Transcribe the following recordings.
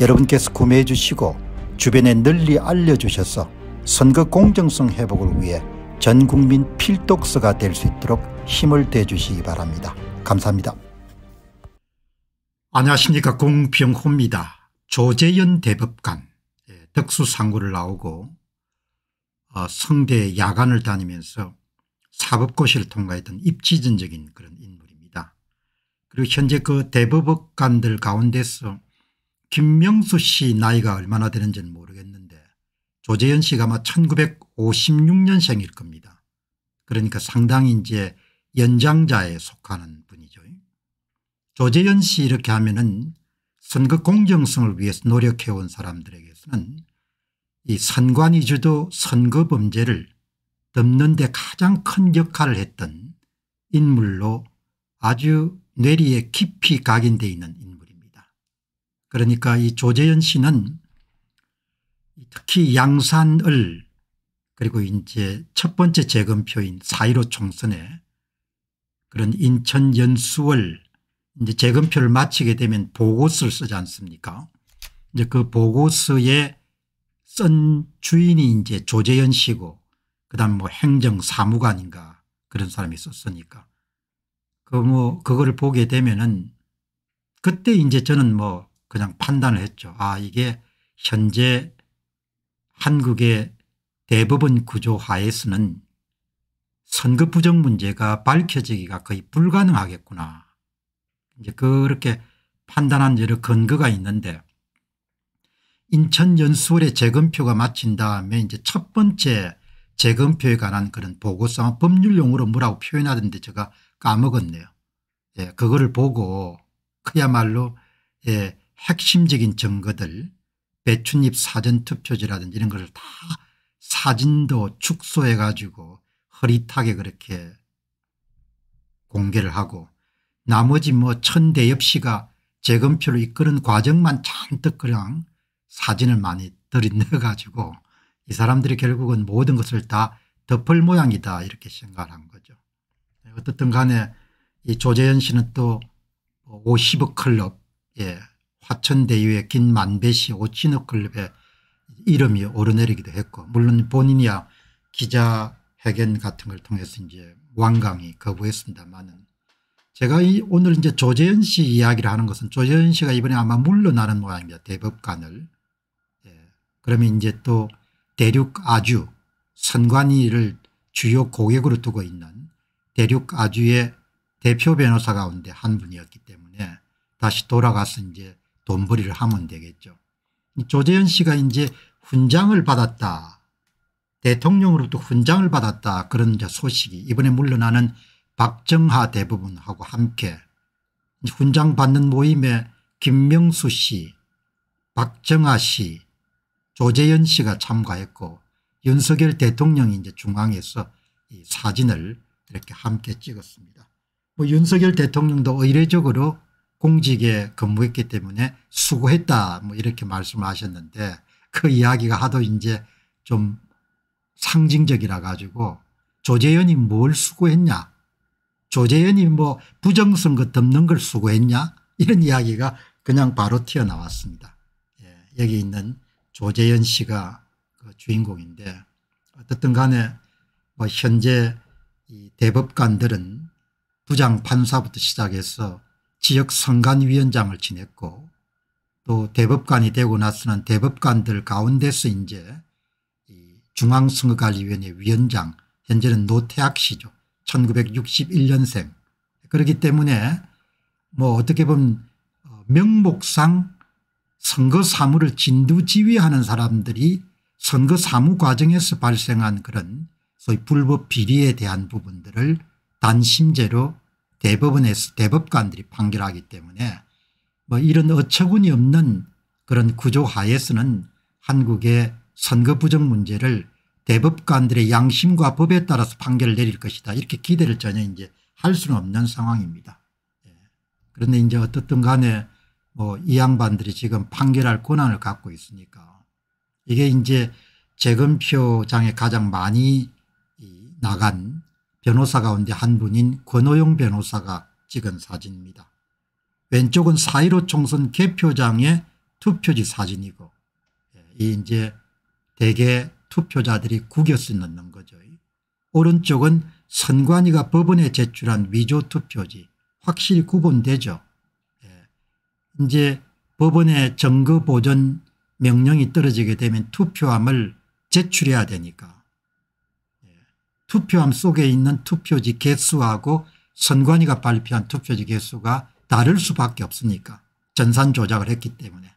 여러분께서 구매해 주시고 주변에 널리 알려주셔서 선거 공정성 회복을 위해 전국민 필독서가 될 수 있도록 힘을 대주시기 바랍니다. 감사합니다. 안녕하십니까 공병호입니다. 조재현 대법관 덕수상고를 예, 나오고 어, 성대 야간을 다니면서 사법고시를 통과했던 입지전적인 그런 인물입니다. 그리고 현재 그 대법관들 가운데서 김명수 씨 나이가 얼마나 되는지는 모르겠는데 조재현 씨가 아마 1956년생일 겁니다. 그러니까 상당히 이제 연장자에 속하는 분이죠. 조재현 씨 이렇게 하면은 선거 공정성을 위해서 노력해온 사람들에게서는 이 선관 위주도 선거 범죄를 덮는 데 가장 큰 역할을 했던 인물로 아주 뇌리에 깊이 각인되어 있는 인물 입니다 그러니까 이 조재현 씨는 특히 양산을 그리고 이제 첫 번째 재검표인 4.15 총선에 그런 인천 연수월 이제 재검표를 마치게 되면 보고서를 쓰지 않습니까 이제 그 보고서에 쓴 주인이 이제 조재현 씨고 그다음 뭐 행정사무관인가 그런 사람이 썼으니까 그 뭐 그거를 보게 되면은 그때 이제 저는 뭐 그냥 판단을 했죠. 아 이게 현재 한국의 대법원 구조 하에서는 선거 부정 문제가 밝혀지기가 거의 불가능하겠구나. 이제 그렇게 판단한 여러 근거가 있는데 인천연수원의 재검표가 마친 다음에 이제 첫 번째 재검표에 관한 그런 보고서 법률용어로 뭐라고 표현하던데 제가 까먹었네요. 예, 그거를 보고 그야말로 예, 핵심적인 증거들 배춧잎 사전투표지라든지 이런 것을 다 사진도 축소해 가지고 흐릿하게 그렇게 공개를 하고 나머지 뭐 천대엽 씨가 재검표로 이끄는 과정만 잔뜩 그냥 사진을 많이 들이넣어 가지고 이 사람들이 결국은 모든 것을 다 덮을 모양이다 이렇게 생각을 한 거죠. 어떻든 간에 이 조재현 씨는 또 50억 뭐 클럽 예 화천대유의 긴 만배시 오치너클럽에 이름이 오르내리기도 했고 물론 본인이야 기자회견 같은 걸 통해서 이제 완강히 거부했습니다만은 제가 이 오늘 이제 조재현 씨 이야기를 하는 것은 조재현 씨가 이번에 아마 물러나는 모양입니다. 대법관을. 예. 그러면 이제 또 대륙 아주 선관위를 주요 고객으로 두고 있는 대륙 아주의 대표 변호사 가운데 한 분이었기 때문에 다시 돌아가서 이제 돈벌이를 하면 되겠죠. 조재현 씨가 이제 훈장을 받았다. 대통령으로부 훈장을 받았다. 그런 소식이 이번에 물러나는 박정하 대부분하고 함께 훈장 받는 모임에 김명수 씨, 박정하 씨, 조재현 씨가 참가했고 윤석열 대통령이 이제 중앙에서 사진을 이렇게 함께 찍었습니다. 뭐 윤석열 대통령도 의례적으로 공직에 근무했기 때문에 수고했다 뭐 이렇게 말씀하셨는데 그 이야기가 하도 이제 좀 상징적이라 가지고 조재현이 뭘 수고했냐 조재현이 뭐부정선거 덮는 걸 수고했냐 이런 이야기가 그냥 바로 튀어나왔습니다. 예, 여기 있는 조재현 씨가 그 주인공인데 어떻든 간에 뭐 현재 이 대법관들은 부장 판사부터 시작해서 지역 선관위원장을 지냈고 또 대법관이 되고 나서는 대법관들 가운데서 이제 중앙선거관리위원회 위원장 현재는 노태학 씨죠. 1961년생 그렇기 때문에 뭐 어떻게 보면 어, 명목상 선거사무를 진두지휘하는 사람들이 선거사무 과정에서 발생한 그런 소위 불법 비리에 대한 부분들을 단심제로 대법원에서 대법관들이 판결하기 때문에 뭐 이런 어처구니 없는 그런 구조 하에서는 한국의 선거 부정 문제를 대법관들의 양심과 법에 따라서 판결을 내릴 것이다 이렇게 기대를 전혀 이제 할 수는 없는 상황입니다. 예. 그런데 이제 어떻든 간에 뭐 이 양반들이 지금 판결할 권한을 갖고 있으니까 이게 이제 재검표장에 가장 많이 나간 변호사 가운데 한 분인 권호용 변호사가 찍은 사진입니다. 왼쪽은 4.15 총선 개표장의 투표지 사진이고 예, 이 이제 대개 투표자들이 구겨 쓰는 거죠. 오른쪽은 선관위가 법원에 제출한 위조 투표지 확실히 구분되죠. 예, 이제 법원의 정거 보전 명령이 떨어지게 되면 투표함을 제출해야 되니까 투표함 속에 있는 투표지 개수하고 선관위가 발표한 투표지 개수가 다를 수밖에 없으니까 전산 조작을 했기 때문에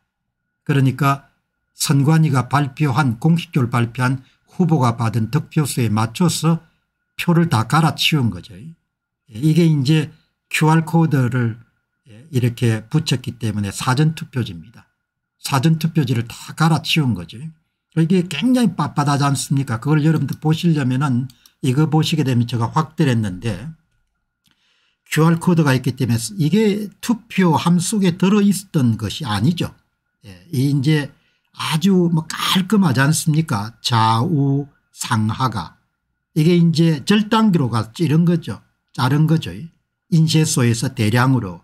그러니까 선관위가 발표한 공식적으로 발표한 후보가 받은 득표수에 맞춰서 표를 다 갈아치운 거죠. 이게 이제 QR코드를 이렇게 붙였기 때문에 사전투표지입니다. 사전투표지를 다 갈아치운 거죠. 이게 굉장히 빳빳하지 않습니까 그걸 여러분들 보시려면 은 이거 보시게 되면 제가 확대를 했는데 QR코드가 있기 때문에 이게 투표 함속에 들어있던 것이 아니죠. 예, 이제 아주 뭐 깔끔하지 않습니까 좌우 상하가 이게 이제 절단기로 가 찌른 거죠. 자른 거죠. 인쇄소에서 대량으로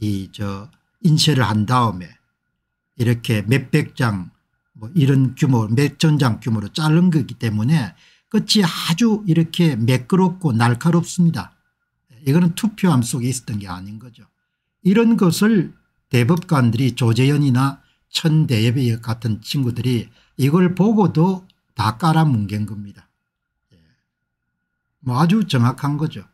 이 저 인쇄를 한 다음에 이렇게 몇백 장뭐 이런 규모 몇천 장 규모로 자른 거기 때문에 끝이 아주 이렇게 매끄럽고 날카롭습니다. 이거는 투표함 속에 있었던 게 아닌 거죠. 이런 것을 대법관들이 조재현이나 천대엽 같은 친구들이 이걸 보고도 다 깔아뭉갠 겁니다. 예. 뭐 아주 정확한 거죠.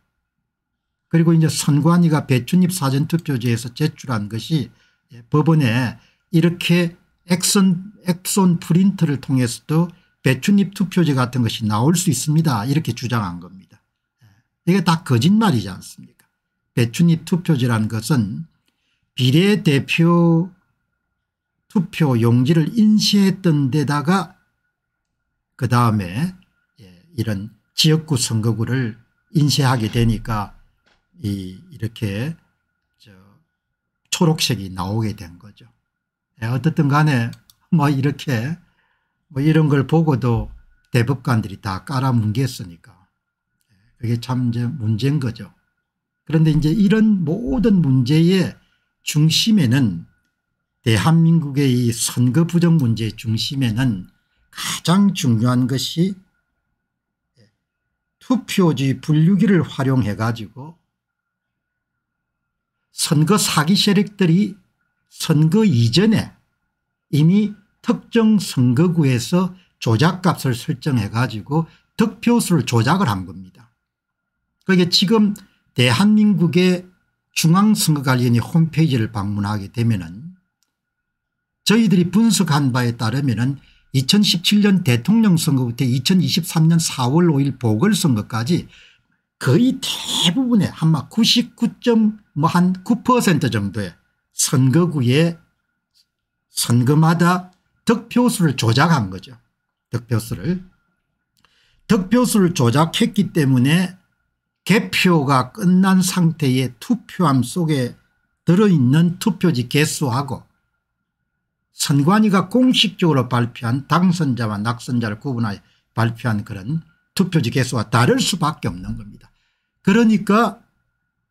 그리고 이제 선관위가 배춘입 사전투표제에서 제출한 것이 예, 법원에 이렇게 액선, 액손 프린트를 통해서도 배춧잎 투표제 같은 것이 나올 수 있습니다. 이렇게 주장한 겁니다. 예. 이게 다 거짓말이지 않습니까 배춧잎 투표제라는 것은 비례대표 투표 용지를 인쇄했던 데다가 그 다음에 예, 이런 지역구 선거구를 인쇄하게 되니까 이 이렇게 초록색이 나오게 된 거죠. 예, 어떻든 간에 뭐 이렇게 뭐 이런 걸 보고도 대법관들이 다 깔아뭉갰으니까 그게 참 이제 문제인 거죠. 그런데 이제 이런 모든 문제의 중심에는 대한민국의 이 선거 부정 문제의 중심에는 가장 중요한 것이 투표지 분류기를 활용해 가지고 선거 사기 세력들이 선거 이전에 이미 특정 선거구에서 조작값을 설정해 가지고 득표수를 조작을 한 겁니다. 그게 그러니까 지금 대한민국의 중앙선거관리위원회 홈페이지를 방문하게 되면 저희들이 분석한 바에 따르면 2017년 대통령 선거부터 2023년 4월 5일 보궐선거까지 거의 대부분의 한마 9 9 9% 정도의 선거구에 선거마다 득표수를 조작한 거죠. 득표수를. 득표수를 조작했기 때문에 개표가 끝난 상태의 투표함 속에 들어있는 투표지 개수하고 선관위가 공식적으로 발표한 당선자와 낙선자를 구분하여 발표한 그런 투표지 개수와 다를 수밖에 없는 겁니다. 그러니까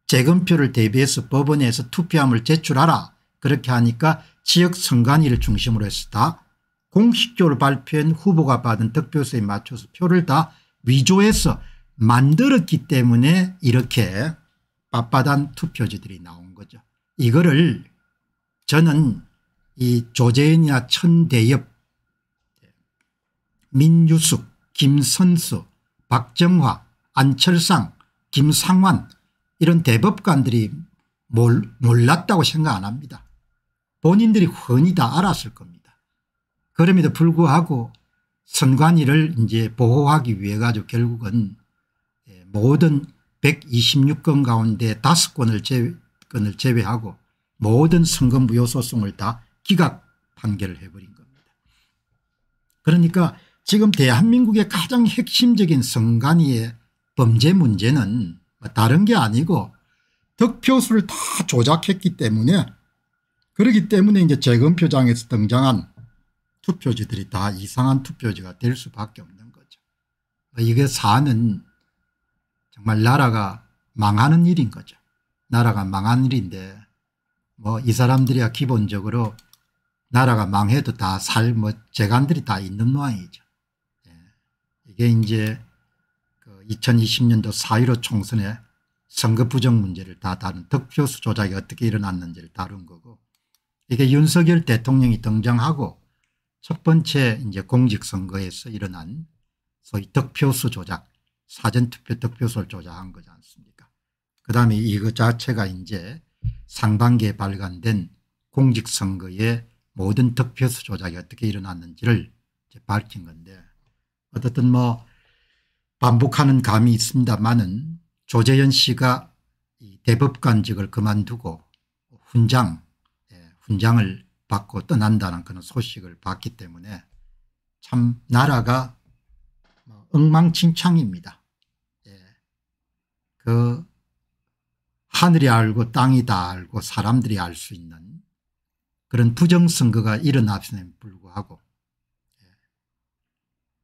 재검표를 대비해서 법원에서 투표함을 제출하라 그렇게 하니까 지역 선관위를 중심으로 해서 다 공식적으로 발표한 후보가 받은 득표수에 맞춰서 표를 다 위조해서 만들었기 때문에 이렇게 빳빳한 투표지들이 나온 거죠. 이거를 저는 이 조재현이나 천대엽, 민유숙, 김선수, 박정화, 안철상, 김상환 이런 대법관들이 몰, 몰랐다고 생각 안 합니다. 본인들이 흔히다 알았을 겁니다. 그럼에도 불구하고 선관위를 이제 보호하기 위해 가지고 결국은 예, 모든 126건 가운데 5건을 제외, 건을 제외하고 모든 선거 무효 소송을 다 기각 판결을 해버린 겁니다. 그러니까 지금 대한민국의 가장 핵심적인 선관위의 범죄 문제는 뭐 다른 게 아니고 득표수를 다 조작했기 때문에 그러기 때문에 이제 재검표장에서 등장한 투표지들이 다 이상한 투표지가 될 수밖에 없는 거죠. 뭐 이게 사는 정말 나라가 망하는 일인 거죠. 나라가 망한 일인데 뭐 이 사람들이야 기본적으로 나라가 망해도 다살뭐 재간들이 다 있는 모양이죠. 예. 이게 이제 그 2020년도 4.15 총선에 선거 부정 문제를 다 다룬 득표수 조작이 어떻게 일어났는지를 다룬 거고 이게 윤석열 대통령이 등장하고 첫 번째 이제 공직선거에서 일어난 소위 득표수 조작, 사전투표 득표수를 조작한 거지 않습니까? 그 다음에 이거 자체가 이제 상반기에 발간된 공직선거의 모든 득표수 조작이 어떻게 일어났는지를 밝힌 건데 어떻든 뭐 반복하는 감이 있습니다만은 조재현 씨가 대법관직을 그만두고 훈장, 예, 훈장을 받고 떠난다는 그런 소식을 봤기 때문에 참 나라가 뭐 엉망진창입니다. 예. 그 하늘이 알고 땅이 다 알고 사람들이 알 수 있는 그런 부정선거가 일어났음에 불구하고 예.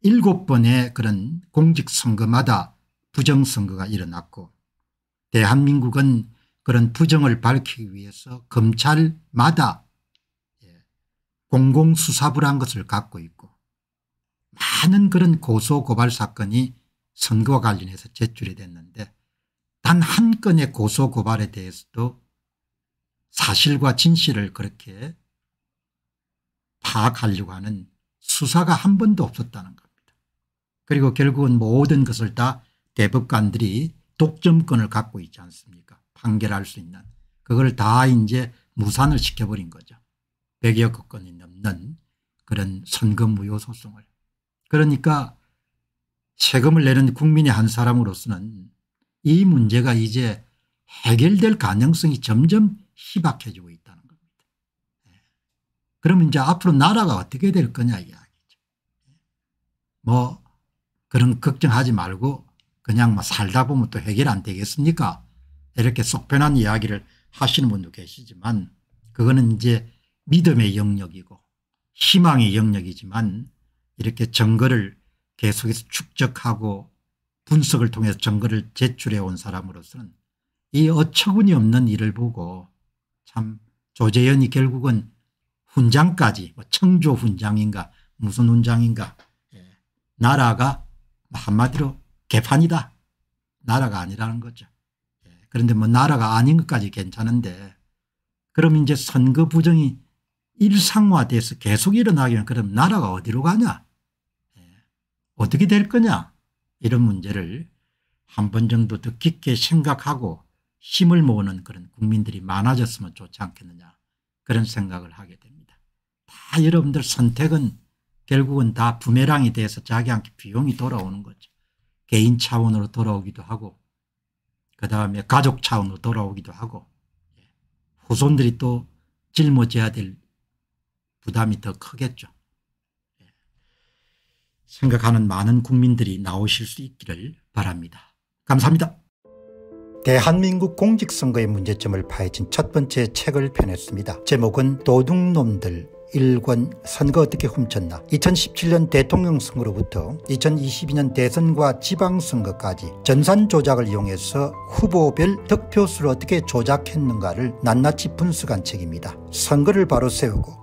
일곱 번의 그런 공직선거마다 부정선거가 일어났고 대한민국은 그런 부정을 밝히기 위해서 검찰마다 공공수사부라는 것을 갖고 있고 많은 그런 고소고발 사건이 선거와 관련해서 제출이 됐는데 단 한 건의 고소고발에 대해서도 사실과 진실을 그렇게 파악하려고 하는 수사가 한 번도 없었다는 겁니다. 그리고 결국은 모든 것을 다 대법관들이 독점권을 갖고 있지 않습니까 판결할 수 있는 그걸 다 이제 무산을 시켜버린 거죠. 100여 건이 넘는 그런 선거 무효 소송을 그러니까 세금을 내는 국민의 한 사람으로서는 이 문제가 이제 해결될 가능성이 점점 희박해지고 있다는 겁니다. 예. 그러 이제 앞으로 나라가 어떻게 될 거냐 이야기죠. 예. 뭐 그런 걱정하지 말고 그냥 뭐 살다 보면 또 해결 안 되겠습니까 이렇게 속편한 이야기를 하시는 분도 계시지만 그거는 이제 믿음의 영역이고 희망의 영역이지만 이렇게 증거를 계속해서 축적하고 분석을 통해서 증거를 제출해 온 사람으로서는 이 어처구니 없는 일을 보고 참 조재현이 결국은 훈장까지 뭐 청조 훈장인가 무슨 훈장인가 예, 나라가 한마디로 개판이다. 나라가 아니라는 거죠. 예, 그런데 뭐 나라가 아닌 것까지 괜찮은데 그럼 이제 선거 부정이 일상화돼서 계속 일어나기는 그럼 나라가 어디로 가냐 예. 어떻게 될 거냐 이런 문제를 한 번 정도 더 깊게 생각하고 힘을 모으는 그런 국민들이 많아졌으면 좋지 않겠느냐 그런 생각을 하게 됩니다. 다 여러분들 선택은 결국은 다 부메랑이 돼서 자기한테 비용이 돌아오는 거죠. 개인 차원으로 돌아오기도 하고 그 다음에 가족 차원으로 돌아오기도 하고 예. 후손들이 또 짊어져야 될 부담이 더 크겠죠. 예. 생각하는 많은 국민들이 나오실 수 있기를 바랍니다. 감사합니다. 대한민국 공직선거의 문제점을 파헤친 첫 번째 책을 펴냈습니다. 제목은 도둑놈들 일권 선거 어떻게 훔쳤나 2017년 대통령 선거로부터 2022년 대선과 지방선거까지 전산 조작을 이용해서 후보별 득표수를 어떻게 조작했는가를 낱낱이 분석한 책입니다. 선거를 바로 세우고